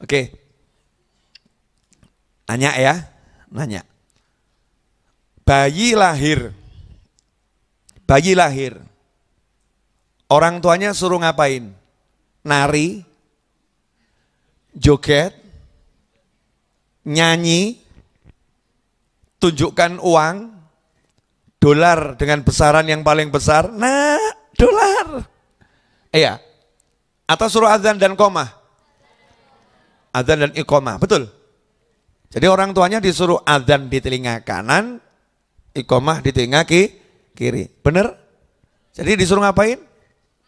Oke. Nanya ya, nanya. Bayi lahir. Bayi lahir. Orang tuanya suruh ngapain? Nari, joget, nyanyi, tunjukkan uang, dolar dengan besaran yang paling besar. Nah, dolar. Iya. Atau suruh azan dan komah? Adzan dan iqomah, betul. Jadi orang tuanya disuruh adzan di telinga kanan, iqomah di telinga kiri. Benar. Jadi disuruh ngapain?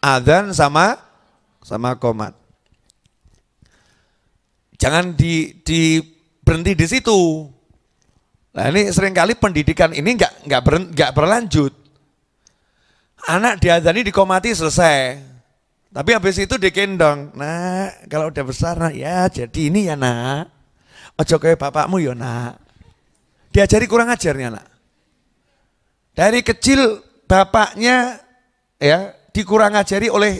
Adzan sama sama komat. Jangan di, di berhenti di situ. Nah ini seringkali pendidikan ini nggak nggak ber, berlanjut. Anak diadani dikomati selesai. Tapi habis itu dikendong, Nah, kalau udah besar nah ya jadi ini ya nak. Ojo kayak bapakmu ya nak. Diajari kurang ajarnya nak. Dari kecil bapaknya ya dikurang ajari oleh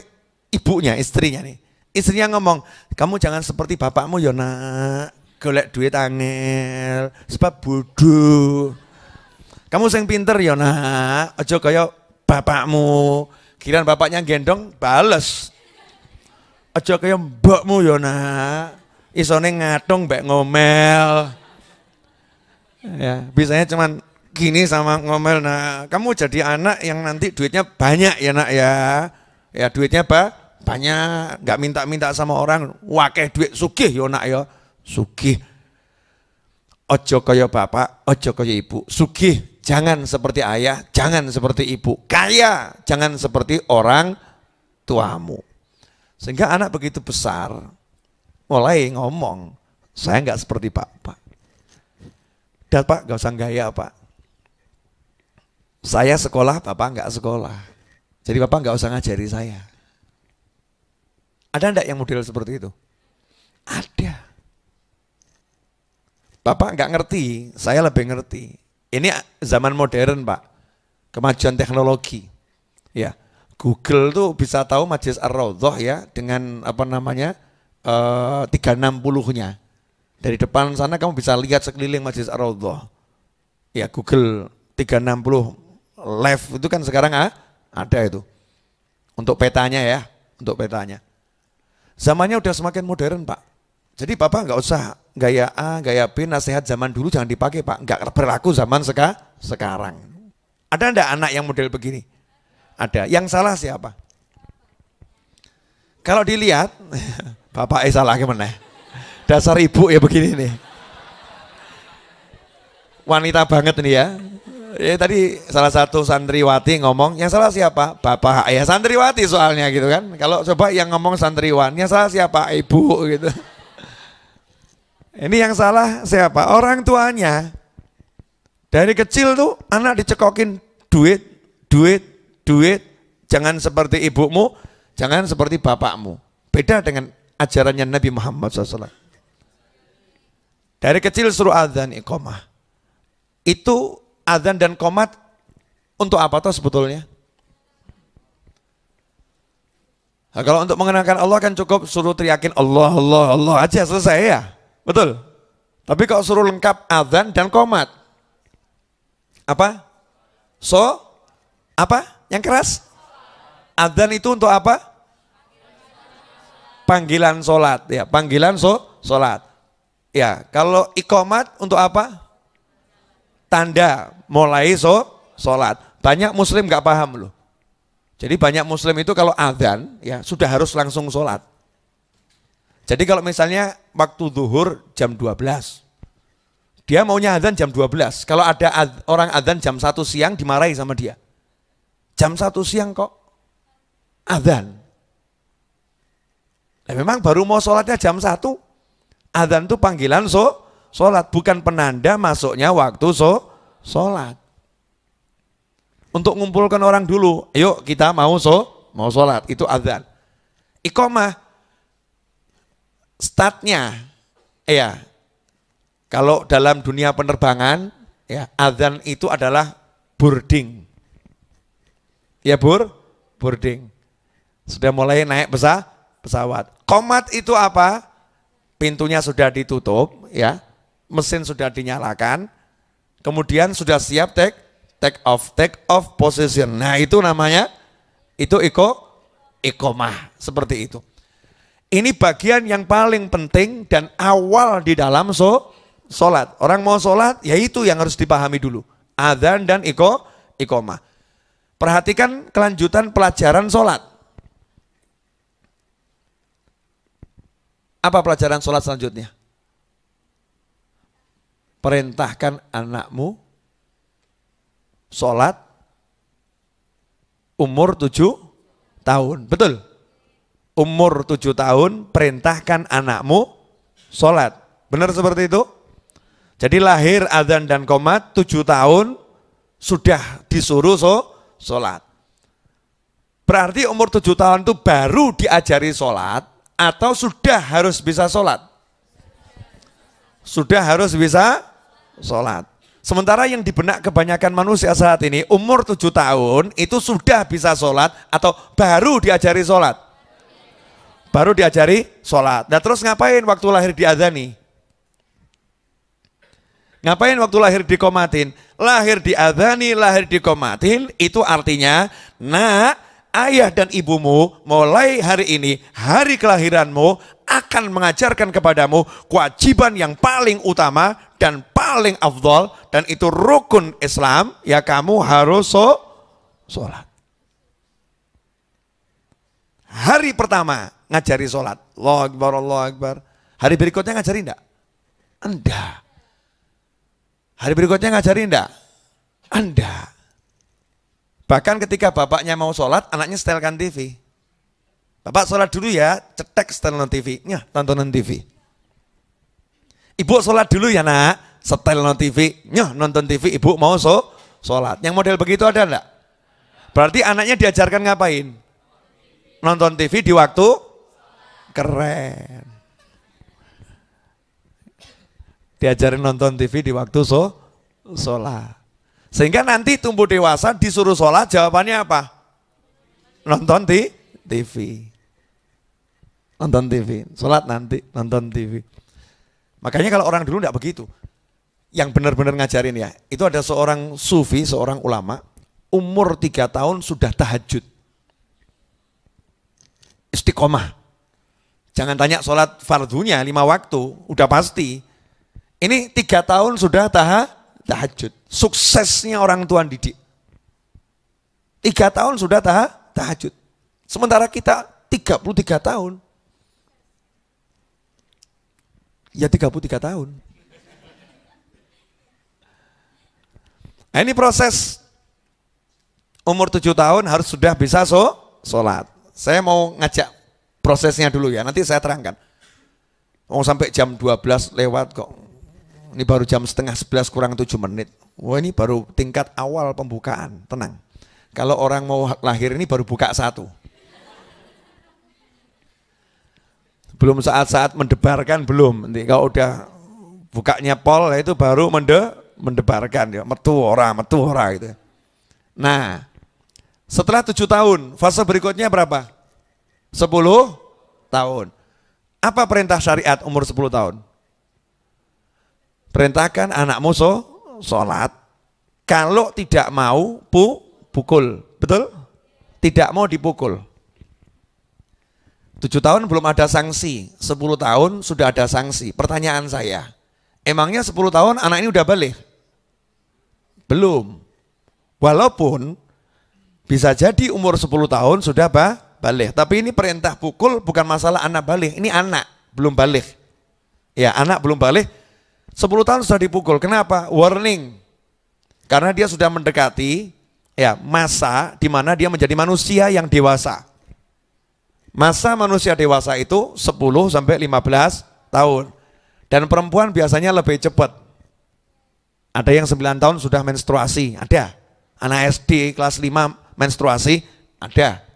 ibunya, istrinya nih. Istrinya ngomong, kamu jangan seperti bapakmu ya nak. Golek duit angel, sebab bodoh. Kamu sing pinter ya nak, ojo kayak bapakmu. Kiraan bapaknya gendong, bales. Aja kaya mbakmu ya nak. Isone ngadong mbak ngomel. Ya, bisanya cuman gini sama ngomel. Nah, kamu jadi anak yang nanti duitnya banyak ya nak ya. Ya duitnya apa? Banyak, nggak minta-minta sama orang. Wakeh duit sugih ya nak ya. Sugih. Ojo kaya bapak, ojo kaya ibu. Sugih jangan seperti ayah, jangan seperti ibu. Kaya, jangan seperti orang tuamu. Sehingga anak begitu besar, mulai ngomong, saya nggak seperti bapak. Dan pak, gak usah gaya pak. Saya sekolah, bapak nggak sekolah. Jadi bapak nggak usah ngajari saya. Ada enggak yang model seperti itu? Ada. Bapak nggak ngerti, saya lebih ngerti. Ini zaman modern Pak, kemajuan teknologi. Ya, Google tuh bisa tahu Majelis Ar-Raudhah ya dengan apa namanya eh, uh, 360-nya. Dari depan sana kamu bisa lihat sekeliling Majelis Ar-Raudhah. Ya Google 360 live itu kan sekarang ah, ada itu. Untuk petanya ya, untuk petanya. Zamannya udah semakin modern Pak. Jadi Bapak nggak usah gaya A, gaya B, nasihat zaman dulu jangan dipakai Pak. Enggak berlaku zaman seka, sekarang. Ada enggak anak yang model begini? Ada. Yang salah siapa? Kalau dilihat, Bapak eh salah gimana? Dasar ibu ya begini nih. Wanita banget nih ya. Ya tadi salah satu santriwati ngomong, yang salah siapa? Bapak. Ya santriwati soalnya gitu kan. Kalau coba yang ngomong santriwan, yang salah siapa? Ibu gitu. Ini yang salah siapa? Orang tuanya. Dari kecil tuh anak dicekokin duit, duit, duit. Jangan seperti ibumu, jangan seperti bapakmu. Beda dengan ajarannya Nabi Muhammad SAW. Dari kecil suruh adzan iqomah. Itu adzan dan komat untuk apa tuh sebetulnya? Nah, kalau untuk mengenangkan Allah kan cukup suruh teriakin Allah, Allah, Allah aja selesai ya. Betul. Tapi kalau suruh lengkap adzan dan komat. Apa? So? Apa? Yang keras? Adzan itu untuk apa? Panggilan solat. Ya, panggilan so solat. Ya, kalau ikomat untuk apa? Tanda mulai so solat. Banyak muslim gak paham loh. Jadi banyak muslim itu kalau adzan ya sudah harus langsung solat. Jadi kalau misalnya waktu zuhur jam 12, dia maunya azan jam 12. Kalau ada ad, orang azan jam 1 siang dimarahi sama dia. Jam 1 siang kok azan. Nah, memang baru mau sholatnya jam 1. Azan itu panggilan so, sholat, bukan penanda masuknya waktu so, sholat. Untuk ngumpulkan orang dulu, yuk kita mau so, mau sholat, itu azan. Ikomah, Startnya ya kalau dalam dunia penerbangan ya azan itu adalah boarding ya bur boarding sudah mulai naik pesa pesawat komat itu apa pintunya sudah ditutup ya mesin sudah dinyalakan kemudian sudah siap take take off take off position nah itu namanya itu iko ikomah seperti itu ini bagian yang paling penting dan awal di dalam so, sholat. Orang mau sholat, yaitu yang harus dipahami dulu. Adhan dan iko, ikoma. Perhatikan kelanjutan pelajaran sholat. Apa pelajaran sholat selanjutnya? Perintahkan anakmu sholat umur tujuh tahun. Betul? umur tujuh tahun perintahkan anakmu sholat. Benar seperti itu? Jadi lahir adzan dan komat tujuh tahun sudah disuruh so, sholat. Berarti umur tujuh tahun itu baru diajari sholat atau sudah harus bisa sholat? Sudah harus bisa sholat. Sementara yang dibenak kebanyakan manusia saat ini, umur tujuh tahun itu sudah bisa sholat atau baru diajari sholat? baru diajari sholat. Nah terus ngapain waktu lahir diadani? Ngapain waktu lahir dikomatin? Lahir diadani, lahir dikomatin itu artinya nak ayah dan ibumu mulai hari ini, hari kelahiranmu akan mengajarkan kepadamu kewajiban yang paling utama dan paling afdol dan itu rukun Islam ya kamu harus so, sholat. Hari pertama ngajari sholat. Allah Akbar, Allah Akbar. Hari berikutnya ngajari enggak? Anda. Hari berikutnya ngajari enggak? Anda. Bahkan ketika bapaknya mau sholat, anaknya setelkan TV. Bapak sholat dulu ya, cetek setelan TV. Ya, tontonan TV. Ibu sholat dulu ya nak, setel nonton TV. Nyah, nonton TV, ibu mau so, sholat. Yang model begitu ada enggak? Berarti anaknya diajarkan ngapain? Nonton TV di waktu keren. Diajarin nonton TV di waktu so, sholat. Sehingga nanti tumbuh dewasa disuruh sholat jawabannya apa? Nonton di TV. Nonton TV, sholat nanti nonton TV. Makanya kalau orang dulu tidak begitu. Yang benar-benar ngajarin ya, itu ada seorang sufi, seorang ulama, umur tiga tahun sudah tahajud. Istiqomah. Jangan tanya sholat fardunya lima waktu, udah pasti. Ini tiga tahun sudah taha, tahajud. Suksesnya orang tua didik. Tiga tahun sudah taha, tahajud. Sementara kita 33 tahun. Ya 33 tahun. Nah, ini proses umur tujuh tahun harus sudah bisa so, sholat. Saya mau ngajak prosesnya dulu ya. Nanti saya terangkan. Oh sampai jam 12 lewat kok. Ini baru jam setengah 11 kurang 7 menit. Wah ini baru tingkat awal pembukaan. Tenang. Kalau orang mau lahir ini baru buka satu. Belum saat-saat mendebarkan belum. Nanti kalau udah bukanya pol nah itu baru mende mendebarkan ya metu ora metu ora gitu. Ya. Nah, setelah tujuh tahun, fase berikutnya berapa? 10 tahun. Apa perintah syariat umur 10 tahun? Perintahkan anak musuh sholat. Kalau tidak mau, pu, pukul. Betul? Tidak mau dipukul. 7 tahun belum ada sanksi, 10 tahun sudah ada sanksi. Pertanyaan saya, emangnya 10 tahun anak ini udah balik? Belum. Walaupun bisa jadi umur 10 tahun sudah apa? balik. Tapi ini perintah pukul bukan masalah anak balik. Ini anak belum balik. Ya anak belum balik. 10 tahun sudah dipukul. Kenapa? Warning. Karena dia sudah mendekati ya masa di mana dia menjadi manusia yang dewasa. Masa manusia dewasa itu 10 sampai 15 tahun. Dan perempuan biasanya lebih cepat. Ada yang 9 tahun sudah menstruasi, ada. Anak SD kelas 5 menstruasi, ada.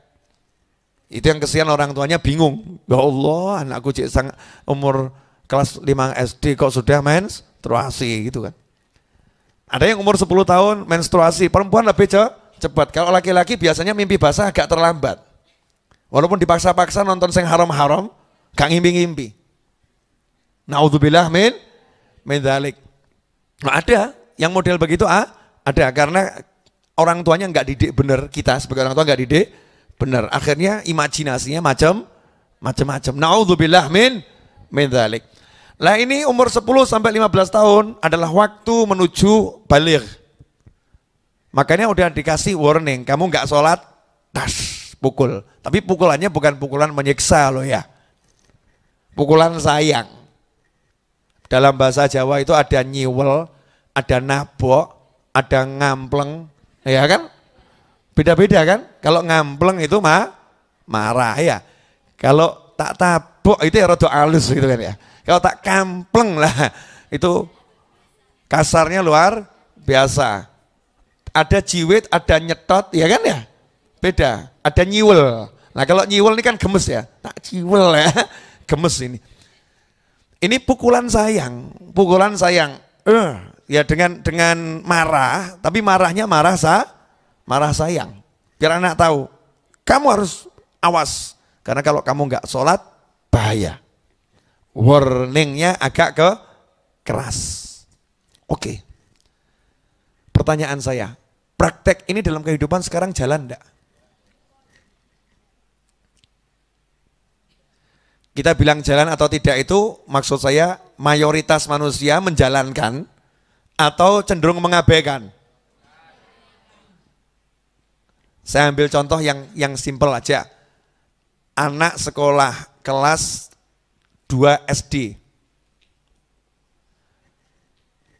Itu yang kesian orang tuanya bingung. Ya Allah, anakku cek sang umur kelas 5 SD kok sudah menstruasi gitu kan. Ada yang umur 10 tahun menstruasi, perempuan lebih cepat. Kalau laki-laki biasanya mimpi basah agak terlambat. Walaupun dipaksa-paksa nonton sing haram-haram, gak ngimpi-ngimpi. Naudzubillah min min dalik. Nah, ada yang model begitu ah, ada karena orang tuanya nggak didik bener kita sebagai orang tua nggak didik benar. Akhirnya imajinasinya macam macam-macam. Nauzubillah min min dzalik. Lah ini umur 10 sampai 15 tahun adalah waktu menuju balik. Makanya udah dikasih warning, kamu nggak sholat, tas, pukul. Tapi pukulannya bukan pukulan menyiksa lo ya. Pukulan sayang. Dalam bahasa Jawa itu ada nyiwel, ada nabok, ada ngampleng, ya kan? Beda-beda kan? Kalau ngampleng itu mah marah ya. Kalau tak tabok itu ya rada alus gitu kan ya. Kalau tak kampleng lah itu kasarnya luar biasa. Ada jiwit, ada nyetot, ya kan ya? Beda. Ada nyiwel. Nah kalau nyiwel ini kan gemes ya. Tak jiwel ya. Gemes ini. Ini pukulan sayang. Pukulan sayang. Eh, uh, ya dengan dengan marah. Tapi marahnya marah sah marah sayang. Biar anak tahu, kamu harus awas. Karena kalau kamu nggak sholat, bahaya. Warningnya agak ke keras. Oke. Pertanyaan saya, praktek ini dalam kehidupan sekarang jalan enggak? Kita bilang jalan atau tidak itu maksud saya mayoritas manusia menjalankan atau cenderung mengabaikan. Saya ambil contoh yang yang simpel aja. Anak sekolah kelas 2 SD.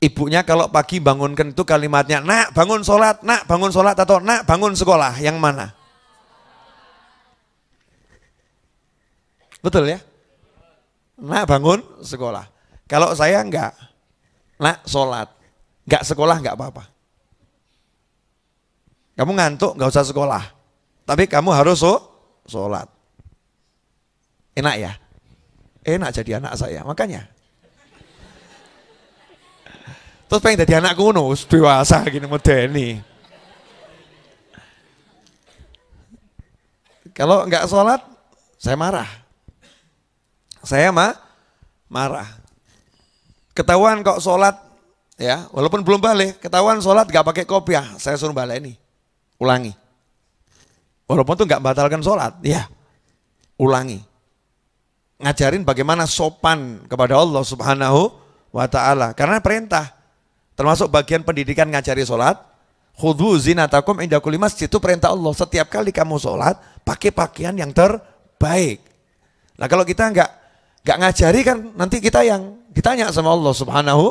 Ibunya kalau pagi bangunkan itu kalimatnya, nak bangun sholat, nak bangun sholat, atau nak bangun sekolah, yang mana? Betul ya? Nak bangun sekolah. Kalau saya enggak, nak sholat. Enggak sekolah enggak apa-apa. Kamu ngantuk nggak usah sekolah. Tapi kamu harus so, sholat. Enak ya? Enak jadi anak saya, makanya. Terus pengen jadi anak kuno, dewasa gini modeni. Kalau nggak sholat, saya marah. Saya mah marah. Ketahuan kok sholat, ya walaupun belum balik, ketahuan sholat nggak pakai kopiah, saya suruh balik nih. Ulangi. Walaupun itu nggak batalkan sholat, ya ulangi. Ngajarin bagaimana sopan kepada Allah Subhanahu wa taala karena perintah. Termasuk bagian pendidikan ngajari sholat. Khudhu zinatakum inda kulimas itu perintah Allah. Setiap kali kamu sholat, pakai pakaian yang terbaik. Nah kalau kita nggak nggak ngajari kan nanti kita yang ditanya sama Allah Subhanahu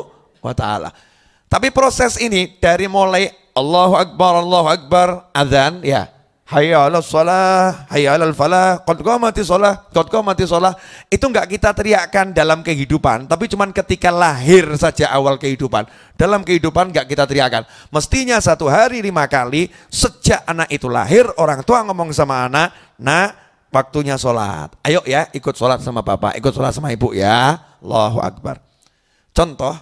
wa taala. Tapi proses ini dari mulai Allahu Akbar, Allahu Akbar, azan ya. Hayya ala salah, hayya ala falah, qad qamati salah, qad qamati salah. Itu enggak kita teriakkan dalam kehidupan, tapi cuman ketika lahir saja awal kehidupan. Dalam kehidupan enggak kita teriakkan. Mestinya satu hari lima kali sejak anak itu lahir orang tua ngomong sama anak, "Nak, waktunya sholat. Ayo ya ikut sholat sama bapak, ikut sholat sama ibu ya. Allahu Akbar. Contoh,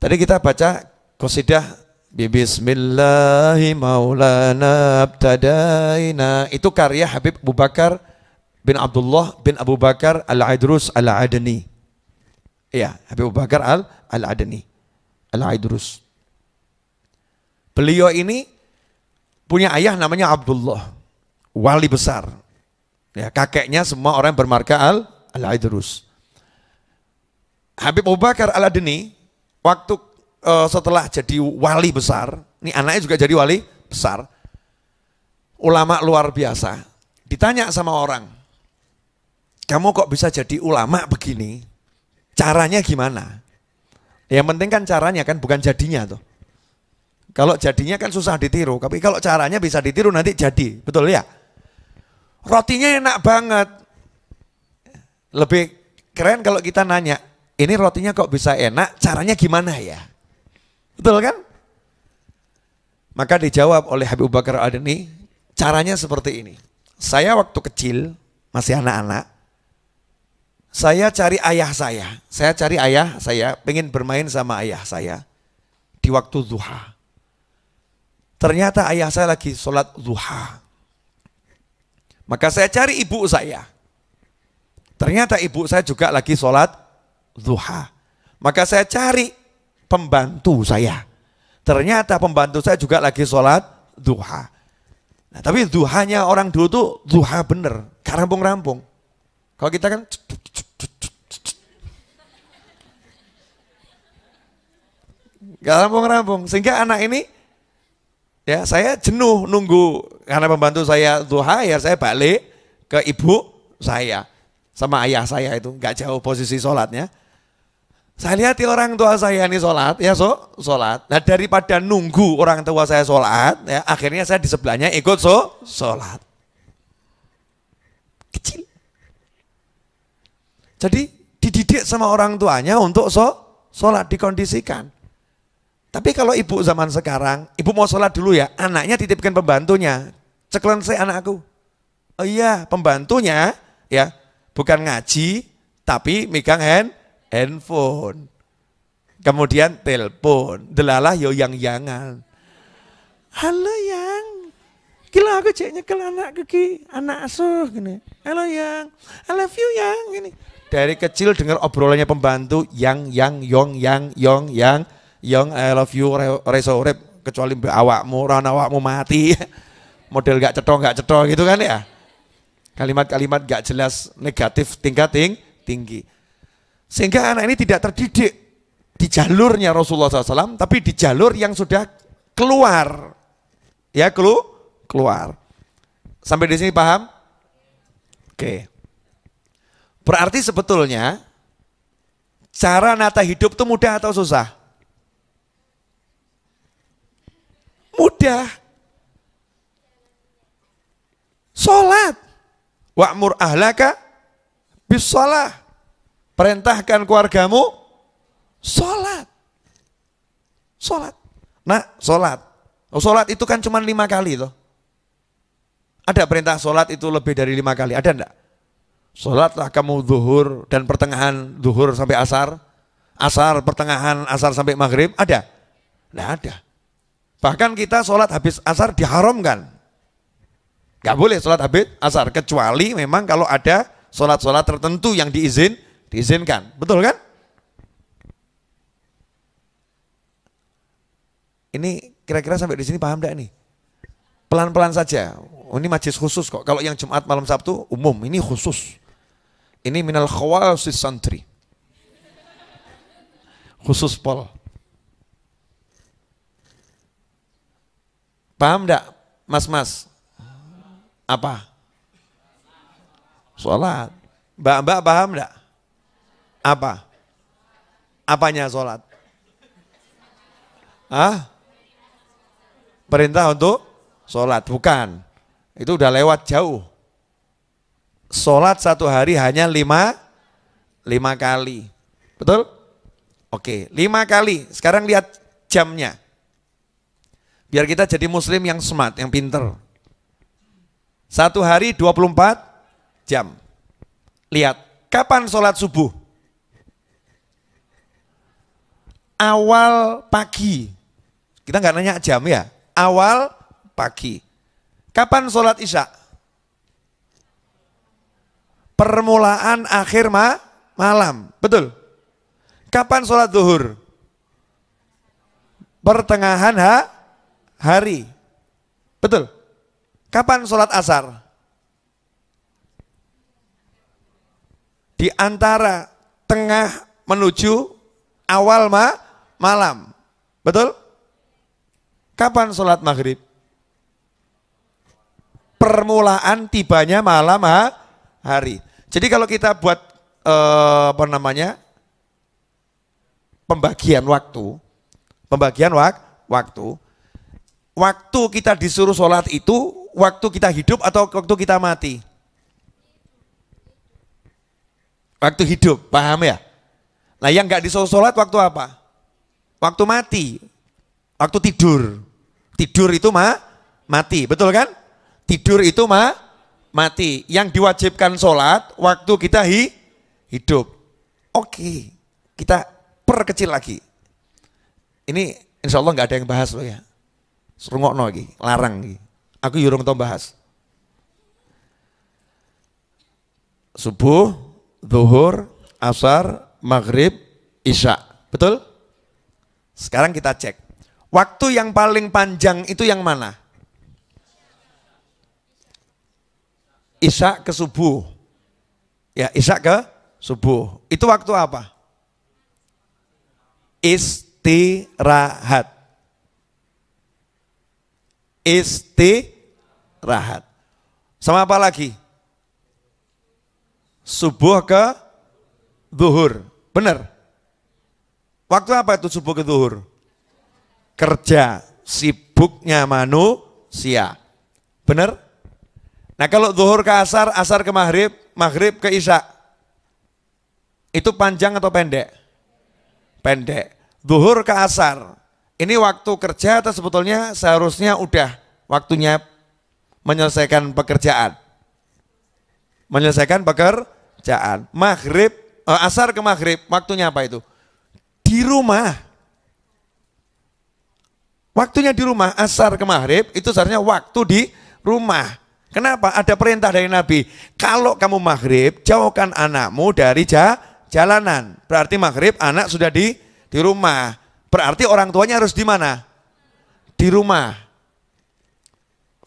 tadi kita baca kosidah ببسم الله مولانا ابتدينا itu karya Habib Abu Bakar bin Abdullah bin Abu Bakar Al-Aidrus Al-Adni ya Habib Abu Bakar Al Al-Adni Al-Aidrus beliau ini punya ayah namanya Abdullah wali besar ya kakeknya semua orang bermarga Al Al-Aidrus Habib Abu Bakar Al-Adni waktu uh, setelah jadi wali besar, ini anaknya juga jadi wali besar, ulama luar biasa, ditanya sama orang, kamu kok bisa jadi ulama begini? Caranya gimana? Yang penting kan caranya kan bukan jadinya tuh. Kalau jadinya kan susah ditiru, tapi kalau caranya bisa ditiru nanti jadi, betul ya? Rotinya enak banget. Lebih keren kalau kita nanya, ini rotinya kok bisa enak, caranya gimana ya? Betul kan? Maka dijawab oleh Habib Bakar al ini caranya seperti ini. Saya waktu kecil, masih anak-anak, saya cari ayah saya. Saya cari ayah saya, pengen bermain sama ayah saya di waktu duha. Ternyata ayah saya lagi sholat duha. Maka saya cari ibu saya. Ternyata ibu saya juga lagi sholat duha. Maka saya cari pembantu saya. Ternyata pembantu saya juga lagi sholat duha. Nah, tapi duhanya orang dulu tuh duha bener, karampung-rampung. Kalau kita kan Gak rampung-rampung. Sehingga anak ini ya saya jenuh nunggu karena pembantu saya duha ya saya balik ke ibu saya sama ayah saya itu nggak jauh posisi sholatnya saya lihat ya orang tua saya ini sholat, ya so, sholat. Nah daripada nunggu orang tua saya sholat, ya, akhirnya saya di sebelahnya ikut so, sholat. Kecil. Jadi dididik sama orang tuanya untuk so, sholat, dikondisikan. Tapi kalau ibu zaman sekarang, ibu mau sholat dulu ya, anaknya titipkan pembantunya. Ceklen saya anakku. Oh iya, pembantunya ya bukan ngaji, tapi megang hand handphone. Kemudian telepon, delalah yo yang-yangan. Halo yang, kila aku cek nyekel anak keki, anak asuh gini. Halo yang, I love you yang gini. Dari kecil dengar obrolannya pembantu yang yang yong yang yong yang yong I love you reso rep kecuali mbak awakmu, awak awakmu mati. Model gak cetong gak cetong gitu kan ya. Kalimat-kalimat gak jelas negatif tingkat ting tinggi sehingga anak ini tidak terdidik di jalurnya Rasulullah SAW, tapi di jalur yang sudah keluar. Ya, kelu keluar. Sampai di sini paham? Oke. Berarti sebetulnya cara nata hidup itu mudah atau susah? Mudah. Sholat. Wa'mur ahlaka bisalah. Perintahkan keluargamu sholat. Sholat. Nah, sholat. Oh, sholat itu kan cuma lima kali loh. Ada perintah sholat itu lebih dari lima kali, ada enggak? Sholatlah kamu zuhur dan pertengahan zuhur sampai asar. Asar, pertengahan asar sampai maghrib, ada? ndak ada. Bahkan kita sholat habis asar diharamkan. Gak boleh sholat habis asar, kecuali memang kalau ada sholat-sholat tertentu yang diizinkan Diizinkan, betul kan? Ini kira-kira sampai di sini paham tidak nih? Pelan-pelan saja. Oh, ini majlis khusus kok. Kalau yang Jumat malam Sabtu umum, ini khusus. Ini minal khawal si santri. Khusus pol. Paham enggak mas-mas? Apa? Sholat. Mbak-mbak paham enggak? Apa? Apanya sholat? Hah? Perintah untuk sholat, bukan. Itu udah lewat jauh. Sholat satu hari hanya lima, lima kali. Betul? Oke, lima kali. Sekarang lihat jamnya. Biar kita jadi muslim yang smart, yang pinter. Satu hari 24 jam. Lihat, kapan sholat subuh? awal pagi. Kita nggak nanya jam ya, awal pagi. Kapan sholat isya? Permulaan akhir ma malam, betul? Kapan sholat zuhur? Pertengahan ha hari, betul? Kapan sholat asar? Di antara tengah menuju awal ma malam. Betul? Kapan sholat maghrib? Permulaan tibanya malam hari. Jadi kalau kita buat eh, apa namanya pembagian waktu, pembagian wak, waktu, waktu kita disuruh sholat itu waktu kita hidup atau waktu kita mati? Waktu hidup, paham ya? Nah yang nggak disuruh sholat waktu apa? Waktu mati, waktu tidur. Tidur itu mah mati, betul kan? Tidur itu mah mati. Yang diwajibkan sholat waktu kita hi hidup. Oke, kita perkecil lagi. Ini insya Allah nggak ada yang bahas loh ya. ngokno lagi, larang lagi. Aku yurung ya tau bahas. Subuh, zuhur, asar, maghrib, isya. Betul? Sekarang kita cek. Waktu yang paling panjang itu yang mana? Isya ke subuh. Ya, Isya ke subuh. Itu waktu apa? Istirahat. Istirahat. Sama apa lagi? Subuh ke zuhur. Benar? Waktu apa itu subuh ke zuhur? Kerja, sibuknya manusia. Benar? Nah kalau zuhur ke asar, asar ke maghrib, maghrib ke isya. Itu panjang atau pendek? Pendek. Zuhur ke asar. Ini waktu kerja atau sebetulnya seharusnya udah waktunya menyelesaikan pekerjaan. Menyelesaikan pekerjaan. Maghrib, eh, asar ke maghrib, waktunya apa itu? di rumah. Waktunya di rumah, asar ke maghrib itu seharusnya waktu di rumah. Kenapa? Ada perintah dari Nabi. Kalau kamu maghrib, jauhkan anakmu dari jalanan. Berarti maghrib anak sudah di di rumah. Berarti orang tuanya harus di mana? Di rumah.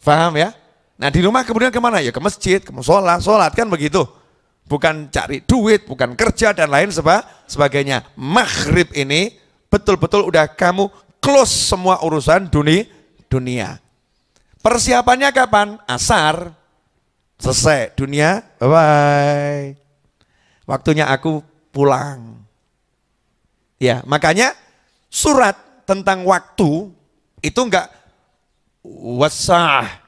Faham ya? Nah di rumah kemudian kemana? Ya ke masjid, ke musola, sholat kan begitu bukan cari duit, bukan kerja dan lain sebagainya. Maghrib ini betul-betul udah kamu close semua urusan dunia. dunia. Persiapannya kapan? Asar. Selesai dunia, bye, -bye. Waktunya aku pulang. Ya, makanya surat tentang waktu itu enggak wasah.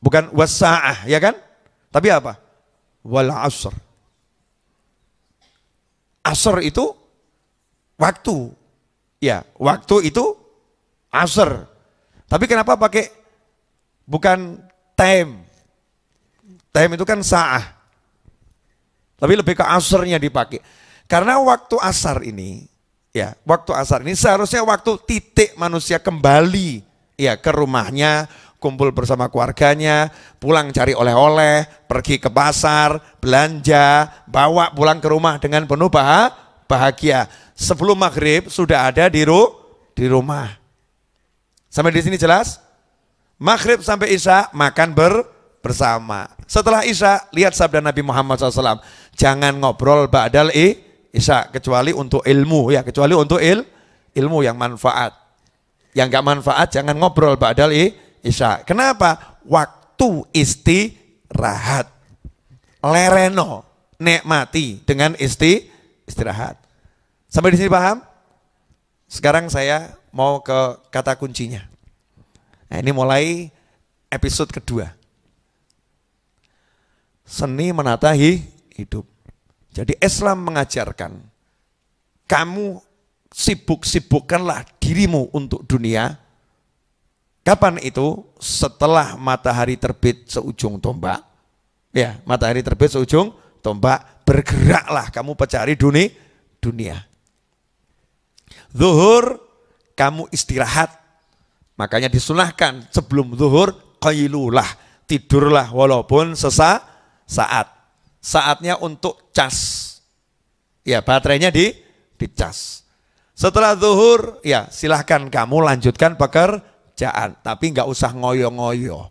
Bukan wasah, ya kan? Tapi apa? Wal asr. Asr itu waktu. Ya, waktu itu asr. Tapi kenapa pakai bukan time? Time itu kan sah. Tapi lebih ke asrnya dipakai. Karena waktu asar ini, ya, waktu asar ini seharusnya waktu titik manusia kembali ya ke rumahnya, kumpul bersama keluarganya, pulang cari oleh-oleh, pergi ke pasar, belanja, bawa pulang ke rumah dengan penuh bah bahagia. Sebelum maghrib sudah ada di, ru di rumah. Sampai di sini jelas? Maghrib sampai Isya makan ber bersama. Setelah Isya, lihat sabda Nabi Muhammad SAW. Jangan ngobrol ba'dal i, Isya, kecuali untuk ilmu. ya Kecuali untuk il, ilmu yang manfaat. Yang gak manfaat jangan ngobrol ba'dal i, Isya. Kenapa? Waktu istirahat. Lereno, nikmati dengan isti, istirahat. Sampai di sini paham? Sekarang saya mau ke kata kuncinya. Nah, ini mulai episode kedua. Seni menatahi hidup. Jadi Islam mengajarkan kamu sibuk-sibukkanlah dirimu untuk dunia Kapan itu? Setelah matahari terbit seujung tombak. Ya, matahari terbit seujung tombak. Bergeraklah kamu pecari dunia. dunia. Zuhur, kamu istirahat. Makanya disunahkan sebelum zuhur, qailulah. Tidurlah walaupun sesa saat. Saatnya untuk cas. Ya, baterainya di dicas. Setelah zuhur, ya silahkan kamu lanjutkan pekerjaan kerjaan, tapi nggak usah ngoyo-ngoyo.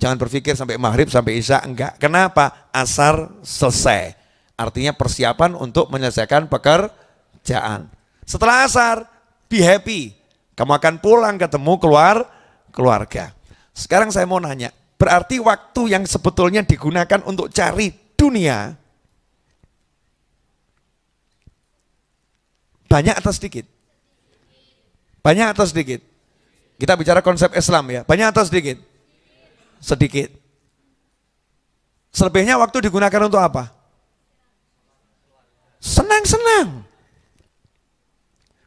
Jangan berpikir sampai maghrib, sampai isya, enggak. Kenapa? Asar selesai. Artinya persiapan untuk menyelesaikan pekerjaan. Setelah asar, be happy. Kamu akan pulang ketemu keluar keluarga. Sekarang saya mau nanya, berarti waktu yang sebetulnya digunakan untuk cari dunia banyak atau sedikit? Banyak atau sedikit? Kita bicara konsep Islam ya. Banyak atau sedikit? Sedikit. Selebihnya waktu digunakan untuk apa? Senang-senang.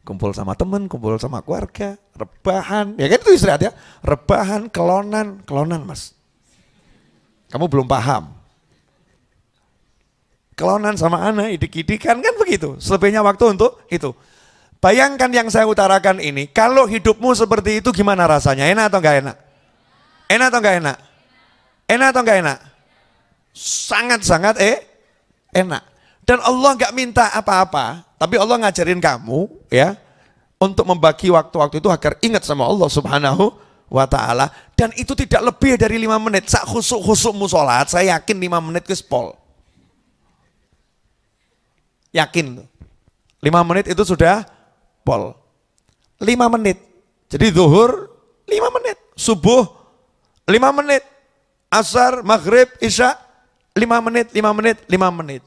Kumpul sama teman, kumpul sama keluarga, rebahan. Ya kan itu istirahat ya. Rebahan, kelonan, kelonan mas. Kamu belum paham. Kelonan sama anak, idik-idikan kan begitu. Selebihnya waktu untuk itu. Bayangkan yang saya utarakan ini, kalau hidupmu seperti itu gimana rasanya? Enak atau enggak enak? Enak atau enggak enak? Enak atau enggak enak? Sangat-sangat eh enak. Dan Allah enggak minta apa-apa, tapi Allah ngajarin kamu ya untuk membagi waktu-waktu itu agar ingat sama Allah Subhanahu wa taala dan itu tidak lebih dari lima menit. Sak khusuk-khusukmu salat, saya yakin lima menit ke pol. Yakin. Lima menit itu sudah pol. lima menit. Jadi zuhur lima menit, subuh lima menit, asar, maghrib, isya lima menit, lima menit, lima menit.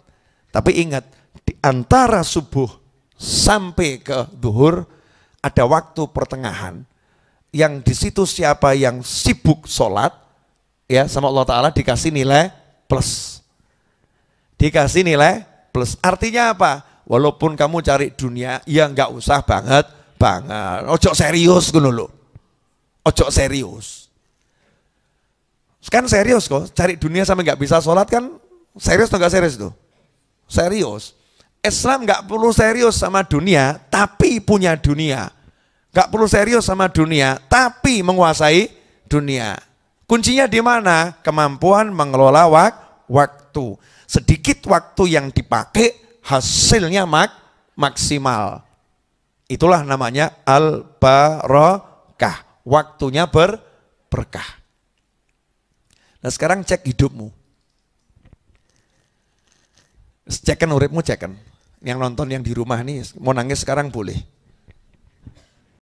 Tapi ingat, di antara subuh sampai ke zuhur ada waktu pertengahan yang di situ siapa yang sibuk sholat ya sama Allah Taala dikasih nilai plus dikasih nilai plus artinya apa walaupun kamu cari dunia ya nggak usah banget banget ojo serius gue lo ojo serius kan serius kok cari dunia sampai nggak bisa sholat kan serius atau nggak serius tuh serius Islam nggak perlu serius sama dunia tapi punya dunia nggak perlu serius sama dunia tapi menguasai dunia kuncinya di mana kemampuan mengelola wak waktu sedikit waktu yang dipakai hasilnya mak maksimal. Itulah namanya al-barokah. Waktunya ber Nah sekarang cek hidupmu. cekkan uripmu, cekkan Yang nonton yang di rumah nih, mau nangis sekarang boleh.